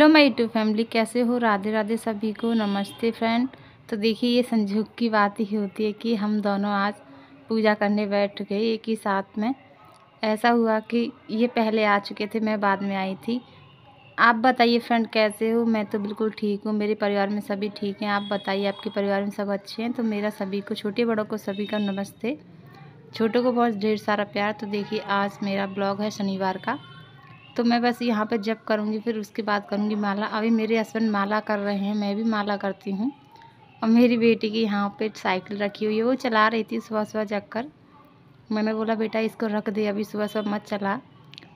hello my YouTube family कैसे हो राधे राधे सभी को नमस्ते फ्रेंड तो देखिए ये संजोग की बात ही होती है कि हम दोनों आज पूजा करने बैठ गए एक ही साथ में ऐसा हुआ कि ये पहले आ चुके थे मैं बाद में आई थी आप बताइए फ्रेंड कैसे हो मैं तो बिल्कुल ठीक हूँ मेरे परिवार में सभी ठीक हैं आप बताइए आपके परिवार में सब अच्छे हैं तो मेरा सभी को छोटे बड़ों को सभी का नमस्ते छोटों को बहुत ढेर सारा प्यार तो देखिए आज मेरा ब्लॉग है शनिवार का तो मैं बस यहाँ पर जब करूँगी फिर उसके बाद करूँगी माला अभी मेरे हस्बैंड माला कर रहे हैं मैं भी माला करती हूँ और मेरी बेटी की यहाँ पे साइकिल रखी हुई है वो चला रही थी सुबह सुबह जग कर मैंने बोला बेटा इसको रख दे अभी सुबह सुबह मत चला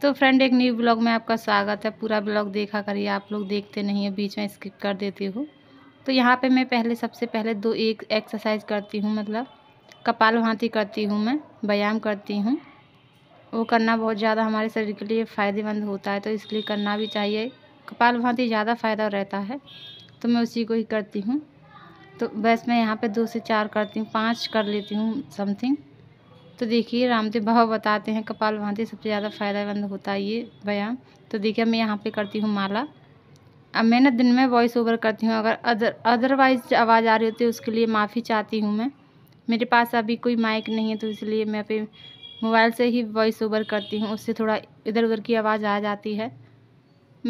तो फ्रेंड एक न्यू ब्लॉग में आपका स्वागत है पूरा ब्लॉग देखा करिए आप लोग देखते नहीं है बीच में स्किप कर देती हो तो यहाँ पे मैं पहले सबसे पहले दो एक एक्सरसाइज करती हूँ मतलब कपाल भांति करती हूँ मैं व्यायाम करती हूँ वो करना बहुत ज़्यादा हमारे शरीर के लिए फ़ायदेमंद होता है तो इसलिए करना भी चाहिए कपाल भांति ज़्यादा फ़ायदा रहता है तो मैं उसी को ही करती हूँ तो बस मैं यहाँ पे दो से चार करती हूँ पाँच कर लेती हूँ समथिंग तो देखिए रामदेव बाबा बताते हैं कपाल भांति सबसे ज़्यादा फ़ायदेमंद होता है ये व्यायाम तो देखिए मैं यहाँ पे करती हूँ माला अब मैं ना दिन में वॉइस ओवर करती हूँ अगर अदर अदरवाइज आवाज़ आ रही होती है उसके लिए माफ़ी चाहती हूँ मैं मेरे पास अभी कोई माइक नहीं है तो इसलिए मैं पे मोबाइल से ही वॉइस ओवर करती हूँ उससे थोड़ा इधर उधर की आवाज़ आ जाती है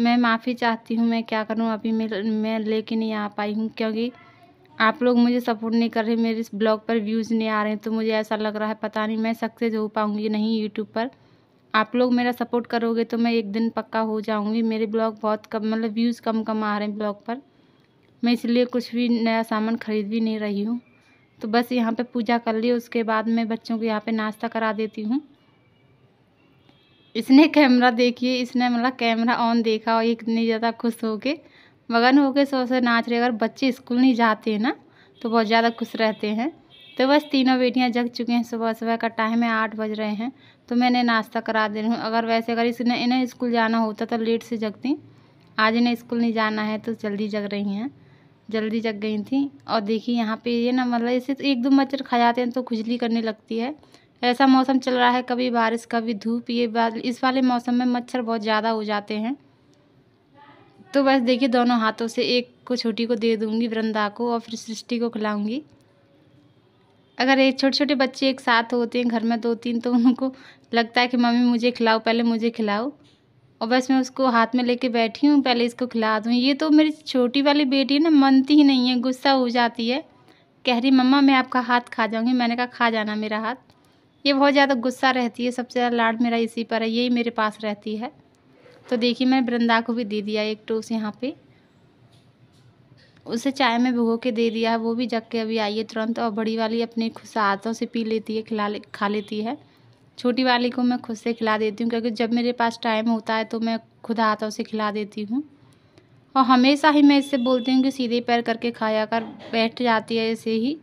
मैं माफ़ी चाहती हूँ मैं क्या करूँ अभी मैं मैं ले नहीं आ पाई हूँ क्योंकि आप लोग मुझे सपोर्ट नहीं कर रहे मेरे इस ब्लॉग पर व्यूज़ नहीं आ रहे हैं तो मुझे ऐसा लग रहा है पता नहीं मैं सक्सेस हो पाऊँगी नहीं यूट्यूब पर आप लोग मेरा सपोर्ट करोगे तो मैं एक दिन पक्का हो जाऊँगी मेरे ब्लॉग बहुत कम मतलब व्यूज़ कम कम आ रहे हैं ब्लॉग पर मैं इसलिए कुछ भी नया सामान ख़रीद भी नहीं रही हूँ तो बस यहाँ पे पूजा कर ली उसके बाद मैं बच्चों को यहाँ पे नाश्ता करा देती हूँ इसने कैमरा देखिए इसने मतलब कैमरा ऑन देखा और ये कितनी ज़्यादा खुश हो के मगन के सो से नाच रहे अगर बच्चे स्कूल नहीं जाते हैं ना तो बहुत ज़्यादा खुश रहते हैं तो बस तीनों बेटियाँ जग चुके हैं सुबह सुबह का टाइम है आठ बज रहे हैं तो मैंने नाश्ता करा दे रही हूँ अगर वैसे अगर इसने इन्हें स्कूल जाना होता तो लेट से जगती आज इन्हें स्कूल नहीं जाना है तो जल्दी जग रही हैं जल्दी जग गई थी और देखिए यहाँ पे ये ना मतलब इसे तो एक दो मच्छर खा जाते हैं तो खुजली करने लगती है ऐसा मौसम चल रहा है कभी बारिश कभी धूप ये इस वाले मौसम में मच्छर बहुत ज़्यादा हो जाते हैं तो बस देखिए दोनों हाथों से एक को छोटी को दे दूँगी वृंदा को और फिर सृष्टि को खिलाऊँगी अगर एक छोटे छोटे बच्चे एक साथ होते हैं घर में दो तीन तो उनको लगता है कि मम्मी मुझे खिलाओ पहले मुझे खिलाओ और बस मैं उसको हाथ में लेके बैठी हूँ पहले इसको खिला दूँ ये तो मेरी छोटी वाली बेटी है ना मनती ही नहीं है गुस्सा हो जाती है कह रही मम्मा मैं आपका हाथ खा जाऊँगी मैंने कहा खा जाना मेरा हाथ ये बहुत ज़्यादा गुस्सा रहती है सबसे ज़्यादा लाड मेरा इसी पर है यही मेरे पास रहती है तो देखिए मैंने बृंदा को भी दे दिया एक टोस यहाँ पे उसे चाय में भिगो के दे दिया है वो भी जग के अभी आई है तुरंत और बड़ी वाली अपने खुश हाथों से पी लेती है खिला ले खा लेती है छोटी वाली को मैं खुद से खिला देती हूँ क्योंकि जब मेरे पास टाइम होता है तो मैं खुद हाथों से खिला देती हूँ और हमेशा ही मैं इससे बोलती हूँ कि सीधे पैर करके खाया कर बैठ जाती है ऐसे ही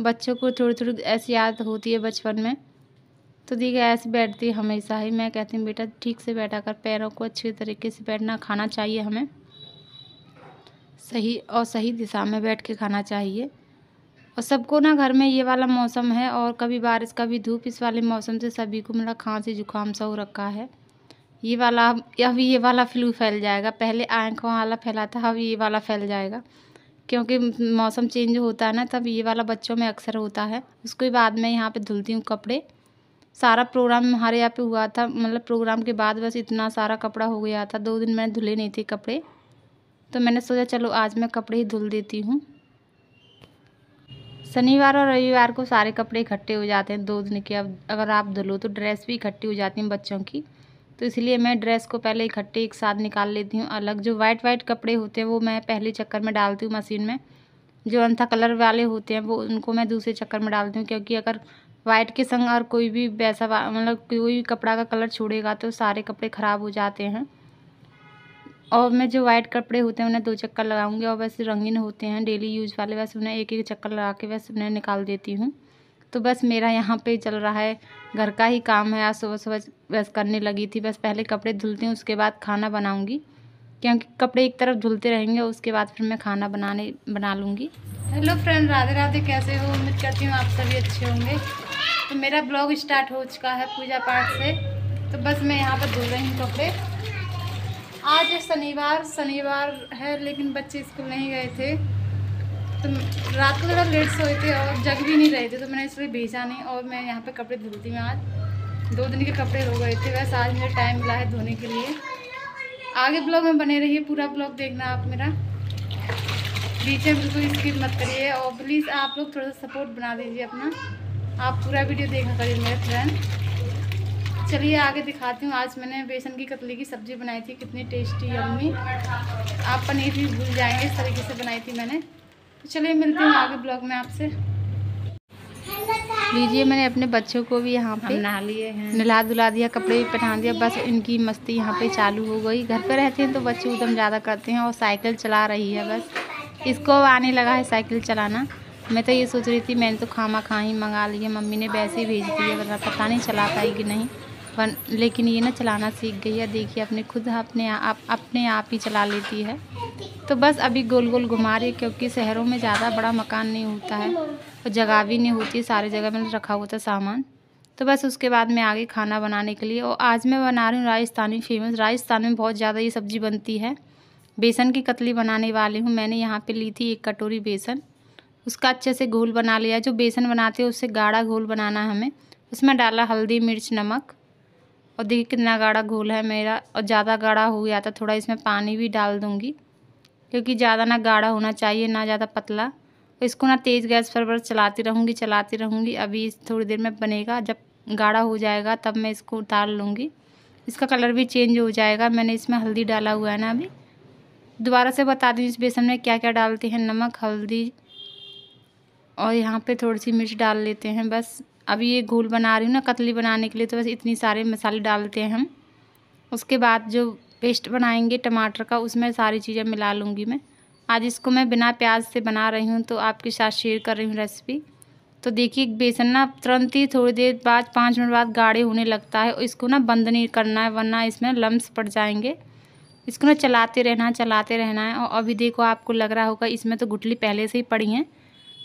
बच्चों को थोड़ी थोड़ी ऐसी आदत होती है बचपन में तो दी ऐसे बैठती है हमेशा ही मैं कहती हूँ बेटा ठीक से बैठा कर पैरों को अच्छे तरीके से बैठना खाना चाहिए हमें सही और सही दिशा में बैठ के खाना चाहिए और सबको ना घर में ये वाला मौसम है और कभी बारिश कभी धूप इस वाले मौसम से सभी को मतलब खांसी जुकाम सा हो रखा है ये वाला अब ये वाला फ्लू फैल जाएगा पहले आँख वाला फैला था अब ये वाला फैल जाएगा क्योंकि मौसम चेंज होता है ना तब ये वाला बच्चों में अक्सर होता है उसके बाद मैं यहाँ पे धुलती हूँ कपड़े सारा प्रोग्राम हमारे यहाँ पे हुआ था मतलब प्रोग्राम के बाद बस इतना सारा कपड़ा हो गया था दो दिन मैंने धुले नहीं थे कपड़े तो मैंने सोचा चलो आज मैं कपड़े ही धुल देती हूँ शनिवार और रविवार को सारे कपड़े इकट्ठे हो जाते हैं दो दिन के अब अगर आप धुलो तो ड्रेस भी इकट्ठी हो जाती है बच्चों की तो इसलिए मैं ड्रेस को पहले इकट्ठे एक साथ निकाल लेती हूँ अलग जो वाइट वाइट कपड़े होते हैं वो मैं पहले चक्कर में डालती हूँ मशीन में जो अंथा कलर वाले होते हैं वो उनको मैं दूसरे चक्कर में डालती हूँ क्योंकि अगर वाइट के संग और कोई भी वैसा मतलब कोई भी कपड़ा का कलर छोड़ेगा तो सारे कपड़े ख़राब हो जाते हैं और मैं जो वाइट कपड़े होते हैं उन्हें दो चक्कर लगाऊंगी और वैसे रंगीन होते हैं डेली यूज़ वाले वैसे उन्हें एक एक चक्कर लगा के वैसे उन्हें निकाल देती हूँ तो बस मेरा यहाँ पे चल रहा है घर का ही काम है आज सुबह सुबह बस करने लगी थी बस पहले कपड़े धुलती हूँ उसके बाद खाना बनाऊँगी क्योंकि कपड़े एक तरफ धुलते रहेंगे उसके बाद फिर मैं खाना बनाने बना लूँगी हेलो फ्रेंड राधे राधे कैसे हो उम्मीद करती हूँ आप सभी अच्छे होंगे तो मेरा ब्लॉग स्टार्ट हो चुका है पूजा पाठ से तो बस मैं यहाँ पर धुल रही हूँ कपड़े आज शनिवार शनिवार है लेकिन बच्चे स्कूल नहीं गए थे तो रात को थोड़ा लेट सोए थे और जग भी नहीं रहे थे तो मैंने इसलिए भेजा नहीं और मैं यहाँ पे कपड़े धुलती हूँ आज दो दिन के कपड़े हो गए थे वैसे आज मुझे टाइम मिला है धोने के लिए आगे ब्लॉग में बने रहिए पूरा ब्लॉग देखना आप मेरा बीच में बिल्कुल स्किप मत करिए और प्लीज़ आप लोग थोड़ा सा सपोर्ट बना दीजिए अपना आप पूरा वीडियो देखा करिए मेरे फ्रेंड चलिए आगे दिखाती हूँ आज मैंने बेसन की कतली की सब्ज़ी बनाई थी कितनी टेस्टी अम्मी आप पनीर भी भूल जाएंगे इस तरीके से बनाई थी मैंने तो चलिए मिलती हूँ आगे ब्लॉग में आपसे लीजिए मैंने अपने बच्चों को भी यहाँ पे नहा लिए हैं नहा धुला दिया कपड़े भी पहना दिया बस इनकी मस्ती यहाँ पे चालू हो गई घर पे रहते हैं तो बच्चे उदम ज़्यादा करते हैं और साइकिल चला रही है बस इसको आने लगा है साइकिल चलाना मैं तो ये सोच रही थी मैंने तो खामा खा ही मंगा लिया मम्मी ने वैसे ही भेज दिया वरना पता नहीं चला पाई कि नहीं पर लेकिन ये ना चलाना सीख गई है देखिए अपने खुद अपने आप अपने आप ही चला लेती है तो बस अभी गोल गोल घुमा रही है क्योंकि शहरों में ज़्यादा बड़ा मकान नहीं होता है और जगह भी नहीं होती सारी जगह में रखा हुआ था सामान तो बस उसके बाद मैं आ गई खाना बनाने के लिए और आज मैं बना रही हूँ राजस्थानी फेमस राजस्थान में बहुत ज़्यादा ये सब्ज़ी बनती है बेसन की कतली बनाने वाली हूँ मैंने यहाँ पे ली थी एक कटोरी बेसन उसका अच्छे से घोल बना लिया जो बेसन बनाते हैं उससे गाढ़ा घोल बनाना है हमें उसमें डाला हल्दी मिर्च नमक और देखिए कितना गाढ़ा घोल है मेरा और ज़्यादा गाढ़ा हो गया था थोड़ा इसमें पानी भी डाल दूँगी क्योंकि ज़्यादा ना गाढ़ा होना चाहिए ना ज़्यादा पतला और इसको ना तेज़ गैस पर बस चलाती रहूँगी चलाती रहूँगी अभी थोड़ी देर में बनेगा जब गाढ़ा हो जाएगा तब मैं इसको उतार लूँगी इसका कलर भी चेंज हो जाएगा मैंने इसमें हल्दी डाला हुआ है ना अभी दोबारा से बता दूँ इस बेसन में क्या क्या डालते हैं नमक हल्दी और यहाँ पे थोड़ी सी मिर्च डाल लेते हैं बस अब ये घोल बना रही हूँ ना कतली बनाने के लिए तो बस इतनी सारे मसाले डालते हैं हम उसके बाद जो पेस्ट बनाएंगे टमाटर का उसमें सारी चीज़ें मिला लूँगी मैं आज इसको मैं बिना प्याज से बना रही हूँ तो आपके साथ शेयर कर रही हूँ रेसिपी तो देखिए बेसन ना तुरंत ही थोड़ी देर बाद पाँच मिनट बाद गाढ़े होने लगता है इसको ना बंद नहीं करना है वरना इसमें लम्स पड़ जाएंगे इसको ना चलाते रहना है चलाते रहना है और अभी देखो आपको लग रहा होगा इसमें तो गुटली पहले से ही पड़ी हैं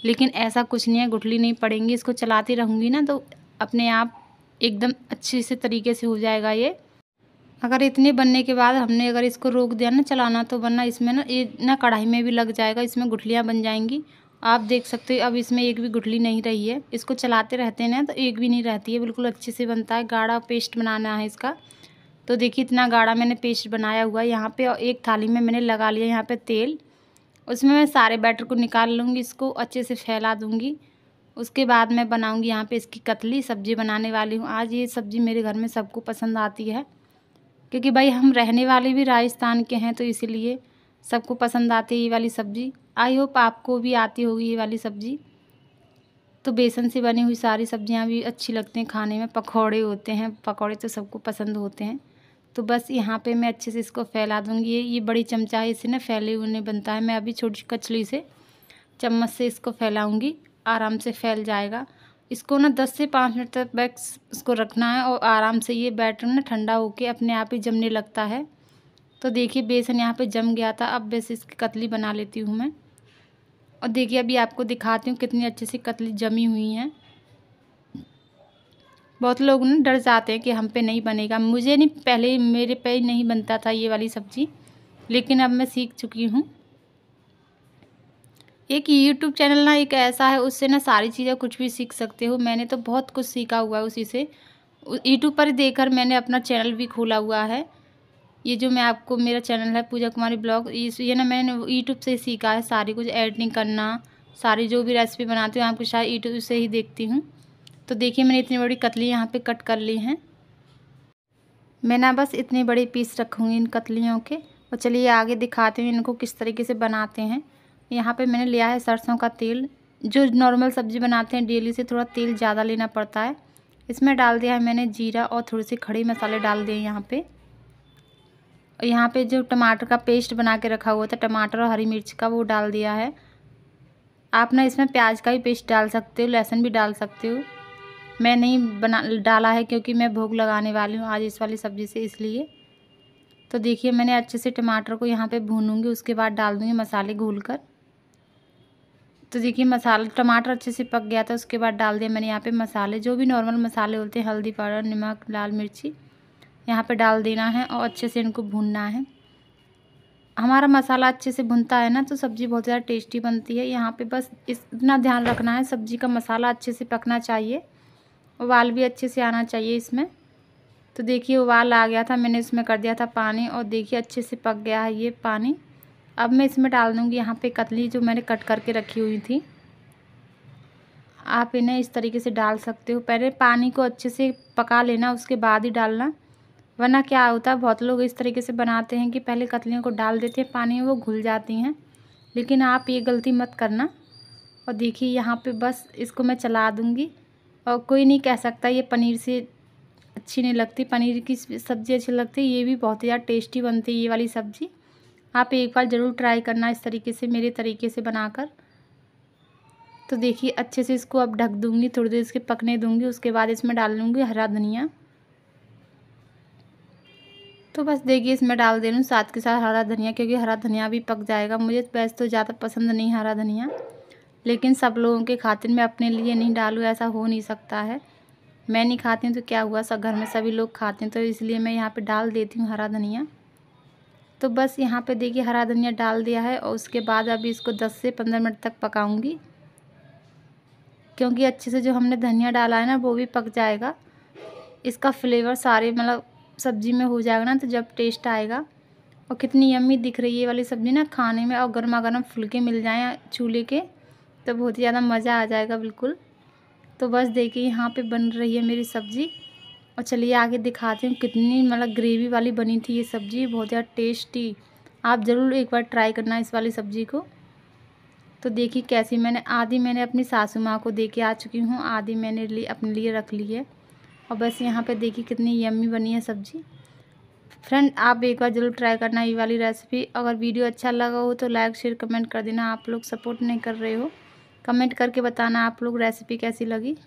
लेकिन ऐसा कुछ नहीं है गुठली नहीं पड़ेंगी इसको चलाती रहूँगी ना तो अपने आप एकदम अच्छे से तरीके से हो जाएगा ये अगर इतने बनने के बाद हमने अगर इसको रोक दिया ना चलाना तो वरना इसमें ना ये ना कढ़ाई में भी लग जाएगा इसमें गुठलियाँ बन जाएंगी आप देख सकते हो अब इसमें एक भी गुठली नहीं रही है इसको चलाते रहते हैं ना तो एक भी नहीं रहती है बिल्कुल अच्छे से बनता है गाढ़ा पेस्ट बनाना है इसका तो देखिए इतना गाढ़ा मैंने पेस्ट बनाया हुआ है यहाँ पर एक थाली में मैंने लगा लिया यहाँ पर तेल उसमें मैं सारे बैटर को निकाल लूँगी इसको अच्छे से फैला दूँगी उसके बाद मैं बनाऊँगी यहाँ पे इसकी कतली सब्ज़ी बनाने वाली हूँ आज ये सब्ज़ी मेरे घर में सबको पसंद आती है क्योंकि भाई हम रहने वाले भी राजस्थान के हैं तो इसीलिए सबको पसंद आती है ये वाली सब्ज़ी आई होप आपको भी आती होगी ये वाली सब्ज़ी तो बेसन से बनी हुई सारी सब्ज़ियाँ भी अच्छी लगती हैं खाने में पकौड़े होते हैं पकौड़े तो सबको पसंद होते हैं तो बस यहाँ पे मैं अच्छे से इसको फैला दूँगी ये ये बड़ी चमचा है इसे ना फैले हुए बनता है मैं अभी छोटी कचली से चम्मच से इसको फैलाऊँगी आराम से फैल जाएगा इसको ना दस से पाँच मिनट तक बैक्स इसको रखना है और आराम से ये बैटर ना ठंडा होके अपने आप ही जमने लगता है तो देखिए बेसन यहाँ पे जम गया था अब बस इसकी कतली बना लेती हूँ मैं और देखिए अभी आपको दिखाती हूँ कितनी अच्छे से कतली जमी हुई हैं बहुत लोग ना डर जाते हैं कि हम पे नहीं बनेगा मुझे नहीं पहले मेरे पे नहीं बनता था ये वाली सब्ज़ी लेकिन अब मैं सीख चुकी हूँ एक यूट्यूब चैनल ना एक ऐसा है उससे ना सारी चीज़ें कुछ भी सीख सकते हो मैंने तो बहुत कुछ सीखा हुआ है उसी से यूट्यूब पर देख कर मैंने अपना चैनल भी खोला हुआ है ये जो मैं आपको मेरा चैनल है पूजा कुमारी ब्लॉग ये ना मैंने यूट्यूब से सीखा है सारी कुछ एडिटिंग करना सारी जो भी रेसिपी बनाती हूँ आपको शायद यूट्यूब से ही देखती हूँ तो देखिए मैंने इतनी बड़ी कतली यहाँ पे कट कर ली हैं मैं ना बस इतने बड़े पीस रखूँगी इन कतलियों के और चलिए आगे दिखाते हैं इनको किस तरीके से बनाते हैं यहाँ पे मैंने लिया है सरसों का तेल जो नॉर्मल सब्ज़ी बनाते हैं डेली से थोड़ा तेल ज़्यादा लेना पड़ता है इसमें डाल दिया है मैंने जीरा और थोड़े से खड़े मसाले डाल दिए यहाँ पर और यहाँ पर जो टमाटर का पेस्ट बना के रखा हुआ था टमाटर और हरी मिर्च का वो डाल दिया है आप ना इसमें प्याज का भी पेस्ट डाल सकते हो लहसुन भी डाल सकते हो मैं नहीं बना डाला है क्योंकि मैं भोग लगाने वाली हूँ आज इस वाली सब्ज़ी से इसलिए तो देखिए मैंने अच्छे से टमाटर को यहाँ पे भूनूंगी उसके बाद डाल दूँगी मसाले घोल कर तो देखिए मसाला टमाटर अच्छे से पक गया था उसके बाद डाल दिया मैंने यहाँ पे मसाले जो भी नॉर्मल मसाले होते हैं हल्दी पाउडर नमक लाल मिर्ची यहाँ पे डाल देना है और अच्छे से इनको भूनना है हमारा मसाला अच्छे से भुनता है ना तो सब्ज़ी बहुत ज़्यादा टेस्टी बनती है यहाँ पे बस इस इतना ध्यान रखना है सब्ज़ी का मसाला अच्छे से पकना चाहिए उबाल भी अच्छे से आना चाहिए इसमें तो देखिए उबाल आ गया था मैंने इसमें कर दिया था पानी और देखिए अच्छे से पक गया है ये पानी अब मैं इसमें डाल दूँगी यहाँ पे कतली जो मैंने कट करके रखी हुई थी आप इन्हें इस तरीके से डाल सकते हो पहले पानी को अच्छे से पका लेना उसके बाद ही डालना वरना क्या होता है बहुत लोग इस तरीके से बनाते हैं कि पहले कतलियों को डाल देते हैं पानी वो घुल जाती हैं लेकिन आप ये गलती मत करना और देखिए यहाँ पे बस इसको मैं चला दूँगी और कोई नहीं कह सकता ये पनीर से अच्छी नहीं लगती पनीर की सब्ज़ी अच्छी लगती है ये भी बहुत ही ज़्यादा टेस्टी बनती है ये वाली सब्ज़ी आप एक बार ज़रूर ट्राई करना इस तरीके से मेरे तरीके से बनाकर तो देखिए अच्छे से इसको अब ढक दूँगी थोड़ी देर इसके पकने दूंगी उसके बाद इसमें डाल लूँगी हरा धनिया तो बस देखिए इसमें डाल दे रही हूँ साथ के साथ हरा धनिया क्योंकि हरा धनिया भी पक जाएगा मुझे वैसे तो ज़्यादा पसंद नहीं हरा धनिया लेकिन सब लोगों के खातिर मैं अपने लिए नहीं डालूँ ऐसा हो नहीं सकता है मैं नहीं खाती हूँ तो क्या हुआ सब घर में सभी लोग खाते हैं तो इसलिए मैं यहाँ पे डाल देती हूँ हरा धनिया तो बस यहाँ पे देखिए हरा धनिया डाल दिया है और उसके बाद अभी इसको 10 से 15 मिनट तक पकाऊंगी क्योंकि अच्छे से जो हमने धनिया डाला है ना वो भी पक जाएगा इसका फ्लेवर सारे मतलब सब्ज़ी में हो जाएगा ना तो जब टेस्ट आएगा और कितनी यम्मी दिख रही है वाली सब्ज़ी ना खाने में और गर्मा गर्म फुलके मिल जाएँ चूल्हे के तो बहुत ही ज़्यादा मज़ा आ जाएगा बिल्कुल तो बस देखिए यहाँ पे बन रही है मेरी सब्ज़ी और चलिए आगे दिखाती हूँ कितनी मतलब ग्रेवी वाली बनी थी ये सब्ज़ी बहुत ज़्यादा टेस्टी आप ज़रूर एक बार ट्राई करना इस वाली सब्ज़ी को तो देखिए कैसी मैंने आधी मैंने अपनी सासू माँ को दे के आ चुकी हूँ आधी मैंने लिए अपने लिए रख ली है और बस यहाँ पे देखिए कितनी यम्मी बनी है सब्ज़ी फ्रेंड आप एक बार ज़रूर ट्राई करना ये वाली रेसिपी अगर वीडियो अच्छा लगा हो तो लाइक शेयर कमेंट कर देना आप लोग सपोर्ट नहीं कर रहे हो कमेंट करके बताना आप लोग रेसिपी कैसी लगी